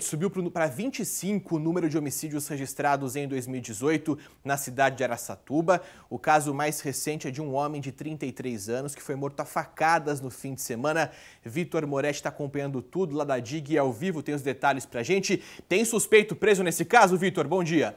Subiu para 25 o número de homicídios registrados em 2018 na cidade de Araçatuba. O caso mais recente é de um homem de 33 anos que foi morto a facadas no fim de semana. Vitor Moretti está acompanhando tudo lá da DIG e ao vivo tem os detalhes para gente. Tem suspeito preso nesse caso, Vitor? Bom dia.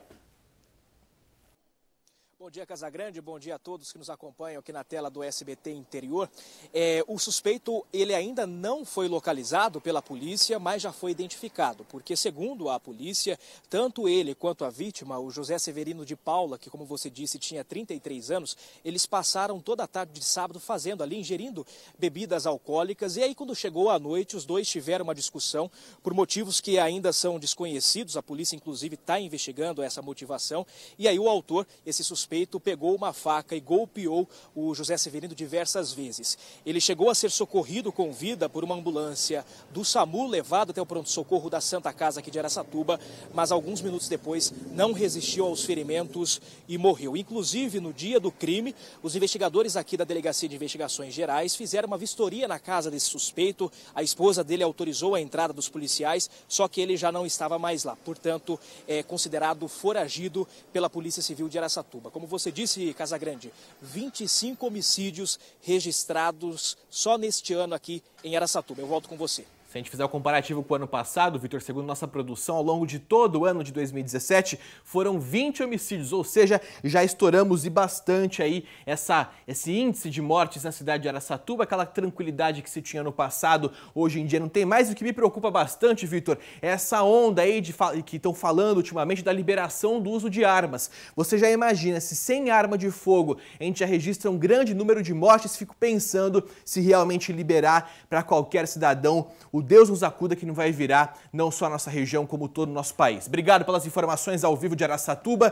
Bom dia, Casagrande. Bom dia a todos que nos acompanham aqui na tela do SBT Interior. É, o suspeito, ele ainda não foi localizado pela polícia, mas já foi identificado, porque segundo a polícia, tanto ele quanto a vítima, o José Severino de Paula, que como você disse tinha 33 anos, eles passaram toda a tarde de sábado fazendo ali, ingerindo bebidas alcoólicas. E aí quando chegou a noite, os dois tiveram uma discussão por motivos que ainda são desconhecidos. A polícia, inclusive, está investigando essa motivação. E aí o autor, esse suspeito, suspeito pegou uma faca e golpeou o José Severino diversas vezes. Ele chegou a ser socorrido com vida por uma ambulância do SAMU, levado até o pronto-socorro da Santa Casa aqui de Aracatuba, mas alguns minutos depois não resistiu aos ferimentos e morreu. Inclusive, no dia do crime, os investigadores aqui da Delegacia de Investigações Gerais fizeram uma vistoria na casa desse suspeito. A esposa dele autorizou a entrada dos policiais, só que ele já não estava mais lá. Portanto, é considerado foragido pela Polícia Civil de Aracatuba. Como você disse, Casagrande, 25 homicídios registrados só neste ano aqui em Araçatuba. Eu volto com você. Se a gente fizer o comparativo com o ano passado, Vitor, segundo nossa produção, ao longo de todo o ano de 2017 foram 20 homicídios, ou seja, já estouramos e bastante aí essa, esse índice de mortes na cidade de Aracatuba, aquela tranquilidade que se tinha no passado, hoje em dia não tem mais. O que me preocupa bastante, Vitor, é essa onda aí de, que estão falando ultimamente da liberação do uso de armas. Você já imagina, se sem arma de fogo a gente já registra um grande número de mortes, fico pensando se realmente liberar para qualquer cidadão o Deus nos acuda que não vai virar não só a nossa região, como todo o nosso país. Obrigado pelas informações ao vivo de Araçatuba.